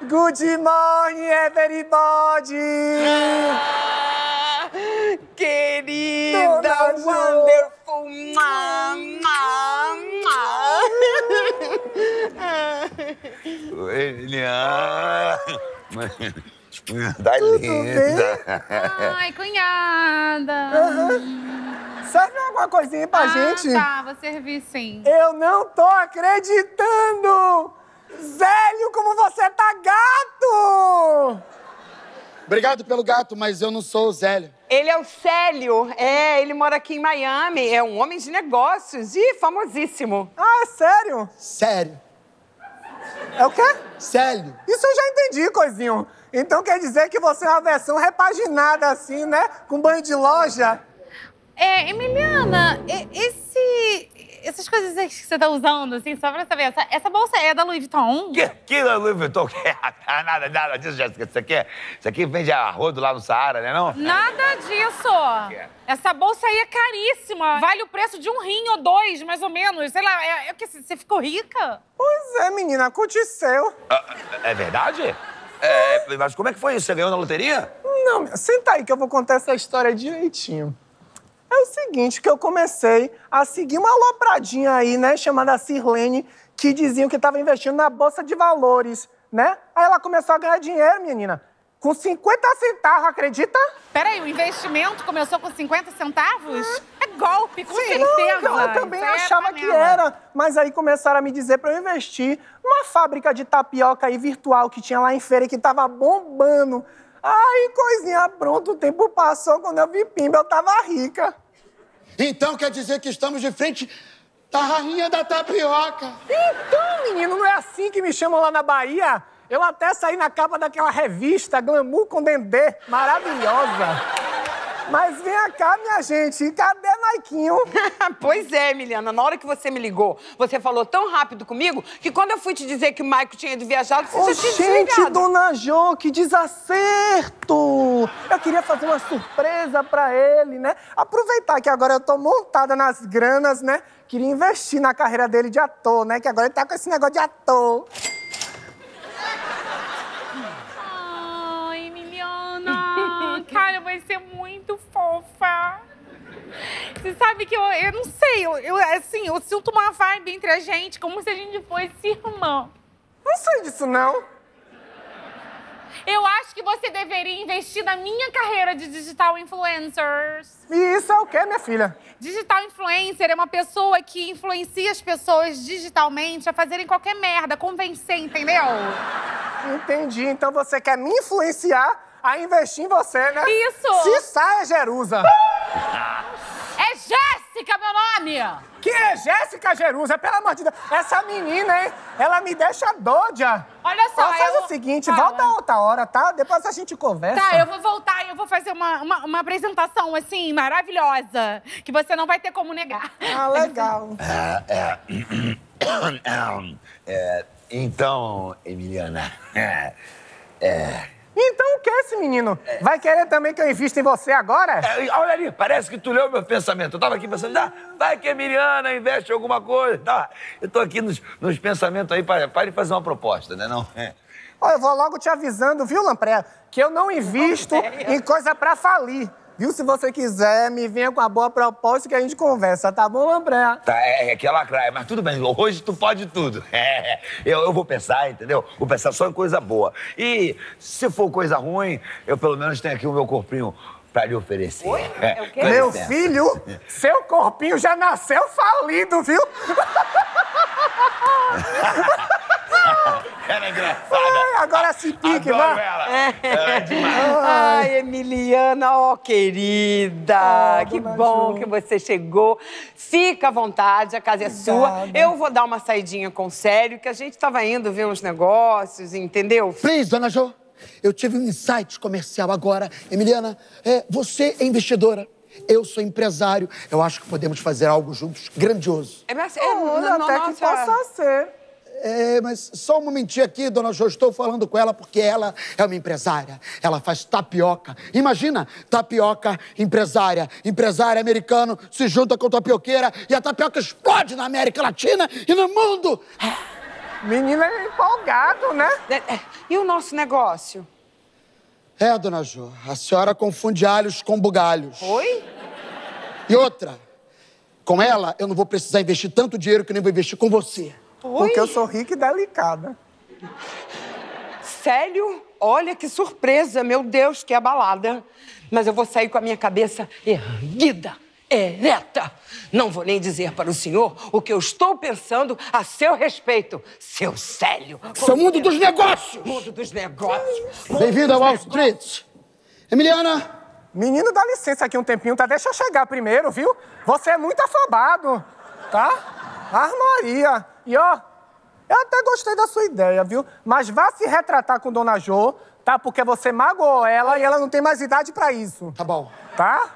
Good morning, everybody! Ah, querida, Dona wonderful mama! Eliana! Ah. Tá linda! Ai, cunhada! Uhum. Serve alguma coisinha pra ah, gente? Tá, vou servir sim. Eu não tô acreditando! Zélio, como você tá? Obrigado pelo gato, mas eu não sou o Zélio. Ele é o Célio. É, ele mora aqui em Miami. É um homem de negócios e famosíssimo. Ah, é sério? Sério. É o quê? Célio. Isso eu já entendi, coisinho. Então quer dizer que você é uma versão repaginada assim, né? Com banho de loja. É, Emiliana, coisas que você está usando, assim, só pra saber? Essa, essa bolsa é da Louis Vuitton? Que, que da Louis Vuitton? Que, nada, nada disso, Jéssica. Isso aqui, é, isso aqui vende arrodo lá no Saara, né não? Nada disso. É? Essa bolsa aí é caríssima. Vale o preço de um rim ou dois, mais ou menos. Sei lá, é, é que você ficou rica? Pois é, menina, aconteceu. É, ah, é verdade? É, é, mas como é que foi isso? Você ganhou na loteria? Não, senta aí que eu vou contar essa história direitinho o seguinte, que eu comecei a seguir uma alopradinha aí, né, chamada Sirlene, que diziam que estava investindo na Bolsa de Valores, né? Aí ela começou a ganhar dinheiro, menina. Com 50 centavos, acredita? Peraí, o investimento começou com 50 centavos? É, é golpe, com Sim, certeza. eu também Isso é achava é que era, mas aí começaram a me dizer para eu investir numa fábrica de tapioca aí virtual que tinha lá em feira que tava bombando. Aí, coisinha, pronto, o tempo passou, quando eu vi pimba, eu tava rica. Então quer dizer que estamos de frente da rainha da tapioca. Então, menino, não é assim que me chamam lá na Bahia? Eu até saí na capa daquela revista Glamour com Dendê, maravilhosa. Mas vem cá, minha gente, cadê Maiquinho? pois é, Emiliana, na hora que você me ligou, você falou tão rápido comigo que quando eu fui te dizer que o Maico tinha ido viajar, você oh, já tinha gente, dona Jo, que desacerto! Eu queria fazer uma surpresa pra ele, né? Aproveitar que agora eu tô montada nas granas, né? Queria investir na carreira dele de ator, né? Que agora ele tá com esse negócio de ator. fofa. Você sabe que eu, eu não sei, eu, eu, assim, eu sinto uma vibe entre a gente, como se a gente fosse irmã. Não sei disso, não. Eu acho que você deveria investir na minha carreira de digital influencers. E isso é o quê, minha filha? Digital influencer é uma pessoa que influencia as pessoas digitalmente a fazerem qualquer merda, convencer, entendeu? Entendi. Então você quer me influenciar a investir em você, né? Isso! Se saia, é Jerusa! É Jéssica, meu nome! Que é Jéssica Jerusa? Pelo amor de Deus, essa menina, hein? Ela me deixa doida. Olha só, Faz eu... o seguinte, Fala. volta outra hora, tá? Depois a gente conversa. Tá, eu vou voltar e eu vou fazer uma, uma, uma, apresentação, assim, maravilhosa. Que você não vai ter como negar. Ah, legal. É, é, é, então, Emiliana... é, então o que é esse menino? Vai querer também que eu invista em você agora? É, olha ali, parece que tu leu meu pensamento. Eu tava aqui pensando, ah, vai que a Miriana investe em alguma coisa. Tá, eu tô aqui nos, nos pensamentos aí para, ele fazer uma proposta, né não? É. Olha, eu vou logo te avisando, viu, Lampré, que eu não invisto não, em coisa para falir. Viu? Se você quiser, me venha com a boa proposta que a gente conversa, tá bom, André? Tá, é, é que é lacraia, mas tudo bem, hoje tu pode tudo. É, eu, eu vou pensar, entendeu? Vou pensar só em coisa boa. E se for coisa ruim, eu pelo menos tenho aqui o meu corpinho para lhe oferecer. Oi? É, é Meu licença. filho, seu corpinho já nasceu falido, viu? Ela é engraçada. É, agora se pique, Adoro vai. ela. É. Ela é demais. Ai, Emiliana, ó, oh, querida. Ah, que bom Ju. que você chegou. Fica à vontade, a casa é Obrigada. é sua. Eu vou dar uma saidinha com o Sério, que a gente tava indo ver uns negócios, entendeu? Please, dona Jo. Eu tive um insight comercial agora. Emiliana, é, você é investidora. Eu sou empresário. Eu acho que podemos fazer algo juntos grandioso. É, mas, é, oh, não, não, até que possa ser é, mas só um momentinho aqui, dona Jo, estou falando com ela porque ela é uma empresária. Ela faz tapioca. Imagina, tapioca empresária. Empresário americano se junta com tapioqueira e a tapioca explode na América Latina e no mundo. Menina é empolgado, né? É, é, e o nosso negócio? É, dona Jo, a senhora confunde alhos com bugalhos. Oi? E outra, com ela eu não vou precisar investir tanto dinheiro que nem vou investir com você. Oi? Porque eu sou rica e delicada. Sério? Olha que surpresa, meu Deus, que abalada. Mas eu vou sair com a minha cabeça erguida, ereta. Não vou nem dizer para o senhor o que eu estou pensando a seu respeito, seu Célio. Seu mundo dos negócios! Mundo dos negócios. Bem-vindo ao Wall Street. Emiliana! Menino, dá licença aqui um tempinho, tá? Deixa eu chegar primeiro, viu? Você é muito afobado, tá? Armaria. E ó, eu até gostei da sua ideia, viu? Mas vá se retratar com Dona Jo, tá? Porque você magoou ela e ela não tem mais idade para isso. Tá bom. Tá?